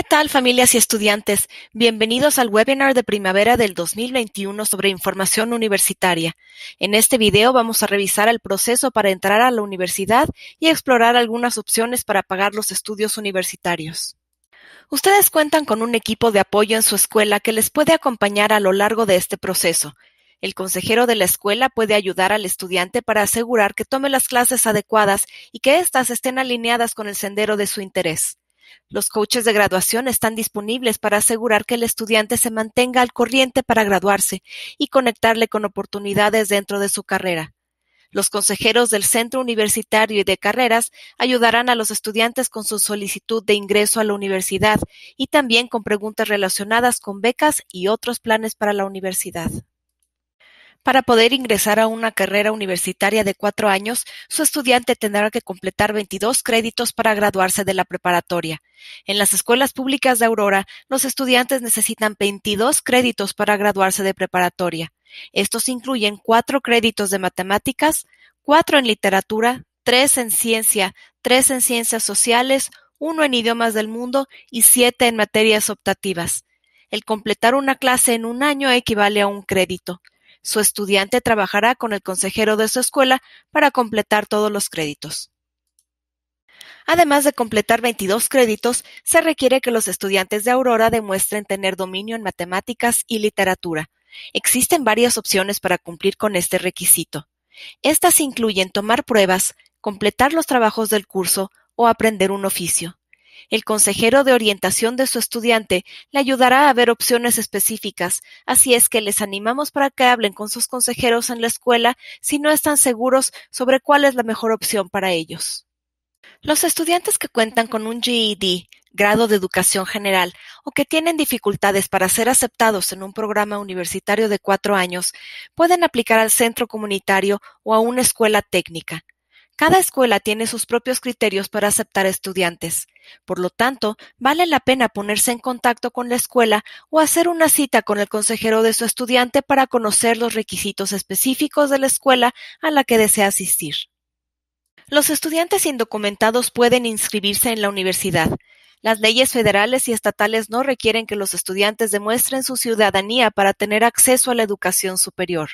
¿Qué tal familias y estudiantes? Bienvenidos al webinar de primavera del 2021 sobre información universitaria. En este video vamos a revisar el proceso para entrar a la universidad y explorar algunas opciones para pagar los estudios universitarios. Ustedes cuentan con un equipo de apoyo en su escuela que les puede acompañar a lo largo de este proceso. El consejero de la escuela puede ayudar al estudiante para asegurar que tome las clases adecuadas y que éstas estén alineadas con el sendero de su interés. Los coaches de graduación están disponibles para asegurar que el estudiante se mantenga al corriente para graduarse y conectarle con oportunidades dentro de su carrera. Los consejeros del Centro Universitario y de Carreras ayudarán a los estudiantes con su solicitud de ingreso a la universidad y también con preguntas relacionadas con becas y otros planes para la universidad. Para poder ingresar a una carrera universitaria de cuatro años, su estudiante tendrá que completar 22 créditos para graduarse de la preparatoria. En las escuelas públicas de Aurora, los estudiantes necesitan 22 créditos para graduarse de preparatoria. Estos incluyen cuatro créditos de matemáticas, cuatro en literatura, tres en ciencia, tres en ciencias sociales, uno en idiomas del mundo y siete en materias optativas. El completar una clase en un año equivale a un crédito. Su estudiante trabajará con el consejero de su escuela para completar todos los créditos. Además de completar 22 créditos, se requiere que los estudiantes de Aurora demuestren tener dominio en matemáticas y literatura. Existen varias opciones para cumplir con este requisito. Estas incluyen tomar pruebas, completar los trabajos del curso o aprender un oficio. El consejero de orientación de su estudiante le ayudará a ver opciones específicas, así es que les animamos para que hablen con sus consejeros en la escuela si no están seguros sobre cuál es la mejor opción para ellos. Los estudiantes que cuentan con un GED, grado de educación general, o que tienen dificultades para ser aceptados en un programa universitario de cuatro años, pueden aplicar al centro comunitario o a una escuela técnica. Cada escuela tiene sus propios criterios para aceptar estudiantes, por lo tanto, vale la pena ponerse en contacto con la escuela o hacer una cita con el consejero de su estudiante para conocer los requisitos específicos de la escuela a la que desea asistir. Los estudiantes indocumentados pueden inscribirse en la universidad. Las leyes federales y estatales no requieren que los estudiantes demuestren su ciudadanía para tener acceso a la educación superior.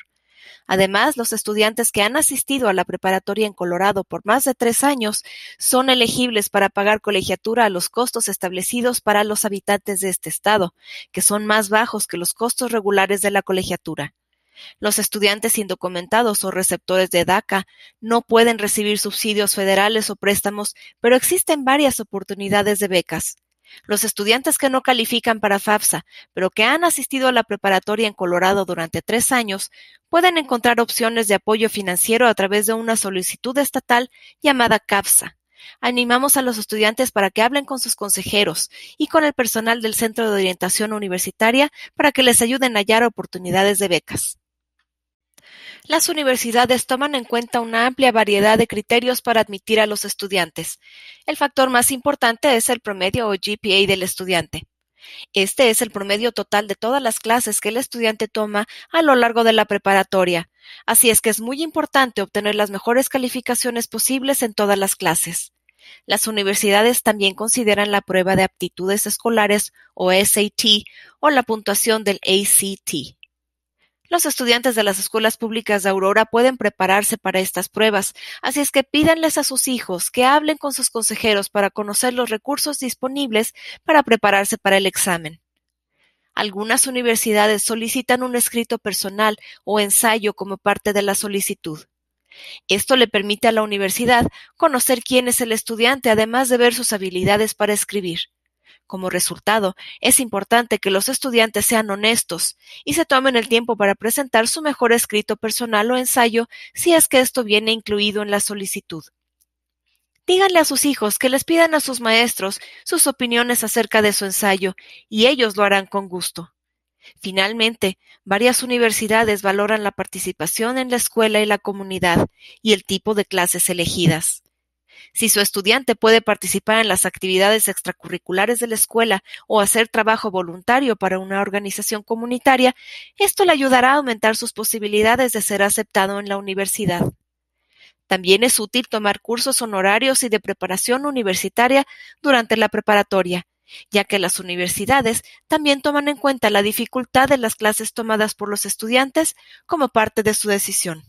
Además, los estudiantes que han asistido a la preparatoria en Colorado por más de tres años son elegibles para pagar colegiatura a los costos establecidos para los habitantes de este estado, que son más bajos que los costos regulares de la colegiatura. Los estudiantes indocumentados o receptores de DACA no pueden recibir subsidios federales o préstamos, pero existen varias oportunidades de becas. Los estudiantes que no califican para FAFSA, pero que han asistido a la preparatoria en Colorado durante tres años, pueden encontrar opciones de apoyo financiero a través de una solicitud estatal llamada CAFSA. Animamos a los estudiantes para que hablen con sus consejeros y con el personal del Centro de Orientación Universitaria para que les ayuden a hallar oportunidades de becas. Las universidades toman en cuenta una amplia variedad de criterios para admitir a los estudiantes. El factor más importante es el promedio o GPA del estudiante. Este es el promedio total de todas las clases que el estudiante toma a lo largo de la preparatoria, así es que es muy importante obtener las mejores calificaciones posibles en todas las clases. Las universidades también consideran la prueba de aptitudes escolares o SAT o la puntuación del ACT. Los estudiantes de las escuelas públicas de Aurora pueden prepararse para estas pruebas, así es que pídanles a sus hijos que hablen con sus consejeros para conocer los recursos disponibles para prepararse para el examen. Algunas universidades solicitan un escrito personal o ensayo como parte de la solicitud. Esto le permite a la universidad conocer quién es el estudiante, además de ver sus habilidades para escribir. Como resultado, es importante que los estudiantes sean honestos y se tomen el tiempo para presentar su mejor escrito personal o ensayo si es que esto viene incluido en la solicitud. Díganle a sus hijos que les pidan a sus maestros sus opiniones acerca de su ensayo, y ellos lo harán con gusto. Finalmente, varias universidades valoran la participación en la escuela y la comunidad, y el tipo de clases elegidas. Si su estudiante puede participar en las actividades extracurriculares de la escuela o hacer trabajo voluntario para una organización comunitaria, esto le ayudará a aumentar sus posibilidades de ser aceptado en la universidad. También es útil tomar cursos honorarios y de preparación universitaria durante la preparatoria, ya que las universidades también toman en cuenta la dificultad de las clases tomadas por los estudiantes como parte de su decisión.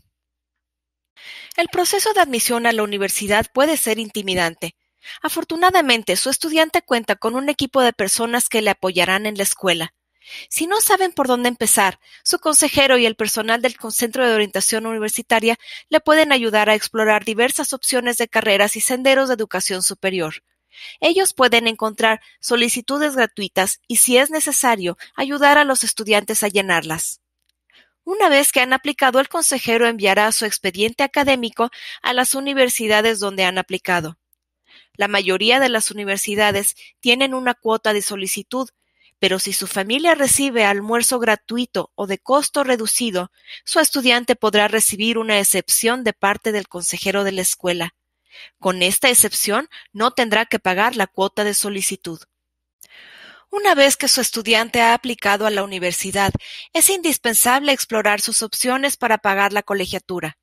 El proceso de admisión a la universidad puede ser intimidante. Afortunadamente, su estudiante cuenta con un equipo de personas que le apoyarán en la escuela. Si no saben por dónde empezar, su consejero y el personal del Centro de Orientación Universitaria le pueden ayudar a explorar diversas opciones de carreras y senderos de educación superior. Ellos pueden encontrar solicitudes gratuitas y, si es necesario, ayudar a los estudiantes a llenarlas. Una vez que han aplicado, el consejero enviará su expediente académico a las universidades donde han aplicado. La mayoría de las universidades tienen una cuota de solicitud, pero si su familia recibe almuerzo gratuito o de costo reducido, su estudiante podrá recibir una excepción de parte del consejero de la escuela. Con esta excepción, no tendrá que pagar la cuota de solicitud. Una vez que su estudiante ha aplicado a la universidad, es indispensable explorar sus opciones para pagar la colegiatura.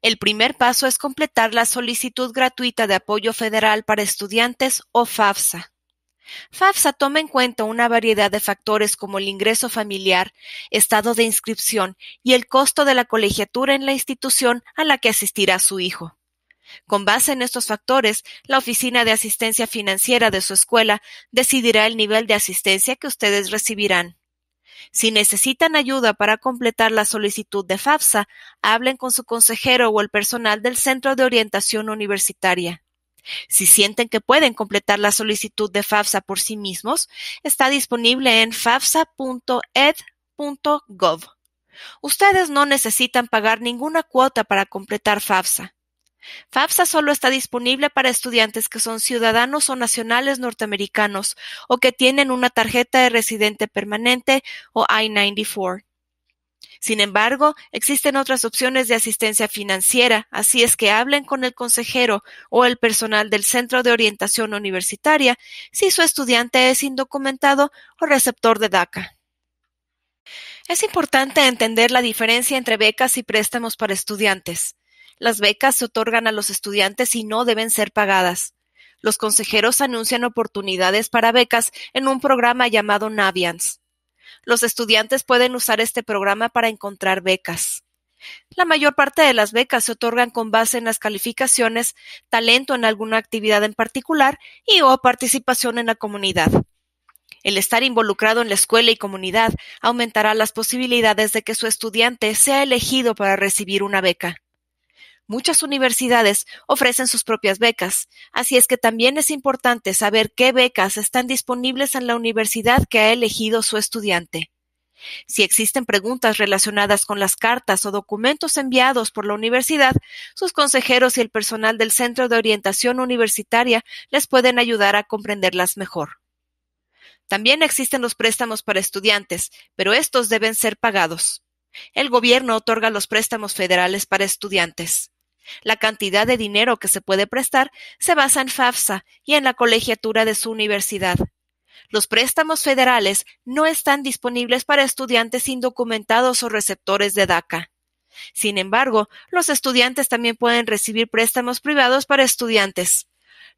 El primer paso es completar la solicitud gratuita de apoyo federal para estudiantes o FAFSA. FAFSA toma en cuenta una variedad de factores como el ingreso familiar, estado de inscripción y el costo de la colegiatura en la institución a la que asistirá su hijo. Con base en estos factores, la Oficina de Asistencia Financiera de su escuela decidirá el nivel de asistencia que ustedes recibirán. Si necesitan ayuda para completar la solicitud de FAFSA, hablen con su consejero o el personal del Centro de Orientación Universitaria. Si sienten que pueden completar la solicitud de FAFSA por sí mismos, está disponible en fafsa.ed.gov. Ustedes no necesitan pagar ninguna cuota para completar FAFSA. FAFSA solo está disponible para estudiantes que son ciudadanos o nacionales norteamericanos o que tienen una tarjeta de residente permanente o I-94. Sin embargo, existen otras opciones de asistencia financiera, así es que hablen con el consejero o el personal del Centro de Orientación Universitaria si su estudiante es indocumentado o receptor de DACA. Es importante entender la diferencia entre becas y préstamos para estudiantes. Las becas se otorgan a los estudiantes y no deben ser pagadas. Los consejeros anuncian oportunidades para becas en un programa llamado Navians. Los estudiantes pueden usar este programa para encontrar becas. La mayor parte de las becas se otorgan con base en las calificaciones, talento en alguna actividad en particular y o participación en la comunidad. El estar involucrado en la escuela y comunidad aumentará las posibilidades de que su estudiante sea elegido para recibir una beca. Muchas universidades ofrecen sus propias becas, así es que también es importante saber qué becas están disponibles en la universidad que ha elegido su estudiante. Si existen preguntas relacionadas con las cartas o documentos enviados por la universidad, sus consejeros y el personal del Centro de Orientación Universitaria les pueden ayudar a comprenderlas mejor. También existen los préstamos para estudiantes, pero estos deben ser pagados. El gobierno otorga los préstamos federales para estudiantes. La cantidad de dinero que se puede prestar se basa en FAFSA y en la colegiatura de su universidad. Los préstamos federales no están disponibles para estudiantes indocumentados o receptores de DACA. Sin embargo, los estudiantes también pueden recibir préstamos privados para estudiantes.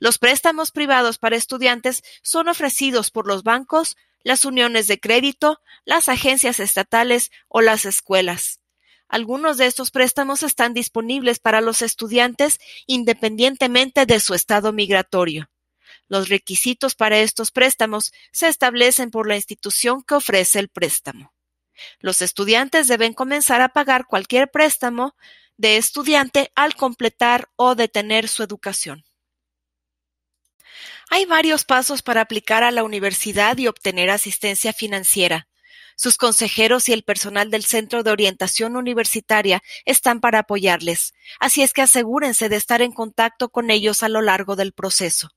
Los préstamos privados para estudiantes son ofrecidos por los bancos, las uniones de crédito, las agencias estatales o las escuelas. Algunos de estos préstamos están disponibles para los estudiantes independientemente de su estado migratorio. Los requisitos para estos préstamos se establecen por la institución que ofrece el préstamo. Los estudiantes deben comenzar a pagar cualquier préstamo de estudiante al completar o detener su educación. Hay varios pasos para aplicar a la universidad y obtener asistencia financiera. Sus consejeros y el personal del Centro de Orientación Universitaria están para apoyarles, así es que asegúrense de estar en contacto con ellos a lo largo del proceso.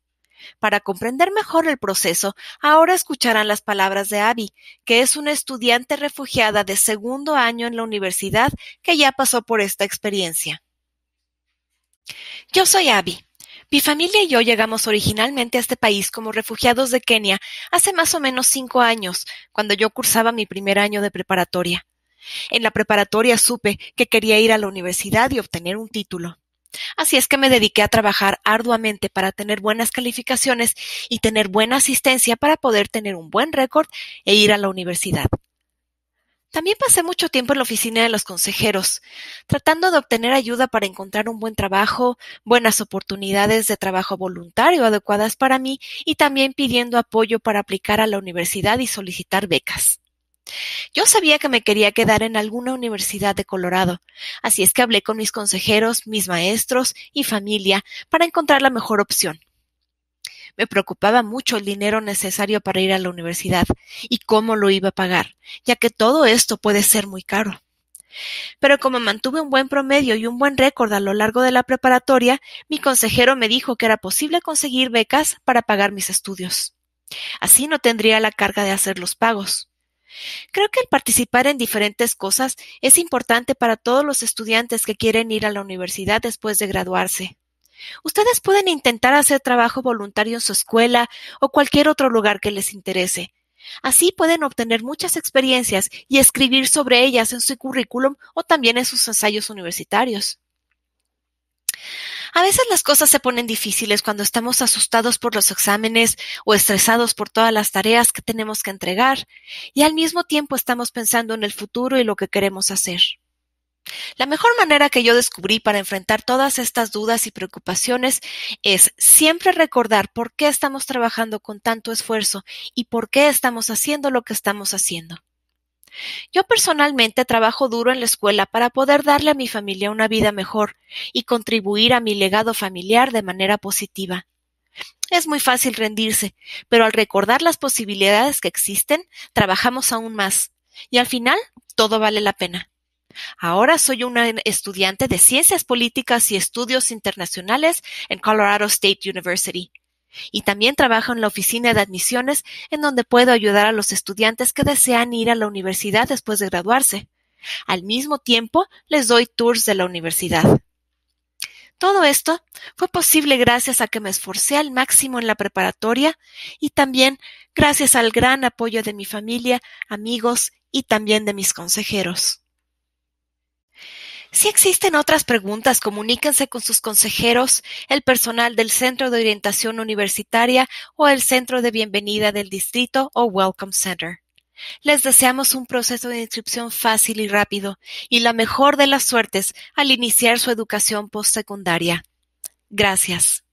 Para comprender mejor el proceso, ahora escucharán las palabras de Abby, que es una estudiante refugiada de segundo año en la universidad que ya pasó por esta experiencia. Yo soy Abby. Mi familia y yo llegamos originalmente a este país como refugiados de Kenia hace más o menos cinco años, cuando yo cursaba mi primer año de preparatoria. En la preparatoria supe que quería ir a la universidad y obtener un título. Así es que me dediqué a trabajar arduamente para tener buenas calificaciones y tener buena asistencia para poder tener un buen récord e ir a la universidad. También pasé mucho tiempo en la oficina de los consejeros, tratando de obtener ayuda para encontrar un buen trabajo, buenas oportunidades de trabajo voluntario adecuadas para mí y también pidiendo apoyo para aplicar a la universidad y solicitar becas. Yo sabía que me quería quedar en alguna universidad de Colorado, así es que hablé con mis consejeros, mis maestros y familia para encontrar la mejor opción. Me preocupaba mucho el dinero necesario para ir a la universidad y cómo lo iba a pagar, ya que todo esto puede ser muy caro. Pero como mantuve un buen promedio y un buen récord a lo largo de la preparatoria, mi consejero me dijo que era posible conseguir becas para pagar mis estudios. Así no tendría la carga de hacer los pagos. Creo que el participar en diferentes cosas es importante para todos los estudiantes que quieren ir a la universidad después de graduarse. Ustedes pueden intentar hacer trabajo voluntario en su escuela o cualquier otro lugar que les interese. Así pueden obtener muchas experiencias y escribir sobre ellas en su currículum o también en sus ensayos universitarios. A veces las cosas se ponen difíciles cuando estamos asustados por los exámenes o estresados por todas las tareas que tenemos que entregar y al mismo tiempo estamos pensando en el futuro y lo que queremos hacer. La mejor manera que yo descubrí para enfrentar todas estas dudas y preocupaciones es siempre recordar por qué estamos trabajando con tanto esfuerzo y por qué estamos haciendo lo que estamos haciendo. Yo personalmente trabajo duro en la escuela para poder darle a mi familia una vida mejor y contribuir a mi legado familiar de manera positiva. Es muy fácil rendirse, pero al recordar las posibilidades que existen, trabajamos aún más, y al final todo vale la pena. Ahora soy una estudiante de Ciencias Políticas y Estudios Internacionales en Colorado State University. Y también trabajo en la oficina de admisiones, en donde puedo ayudar a los estudiantes que desean ir a la universidad después de graduarse. Al mismo tiempo, les doy tours de la universidad. Todo esto fue posible gracias a que me esforcé al máximo en la preparatoria y también gracias al gran apoyo de mi familia, amigos y también de mis consejeros. Si existen otras preguntas, comuníquense con sus consejeros, el personal del Centro de Orientación Universitaria o el Centro de Bienvenida del Distrito o Welcome Center. Les deseamos un proceso de inscripción fácil y rápido y la mejor de las suertes al iniciar su educación postsecundaria. Gracias.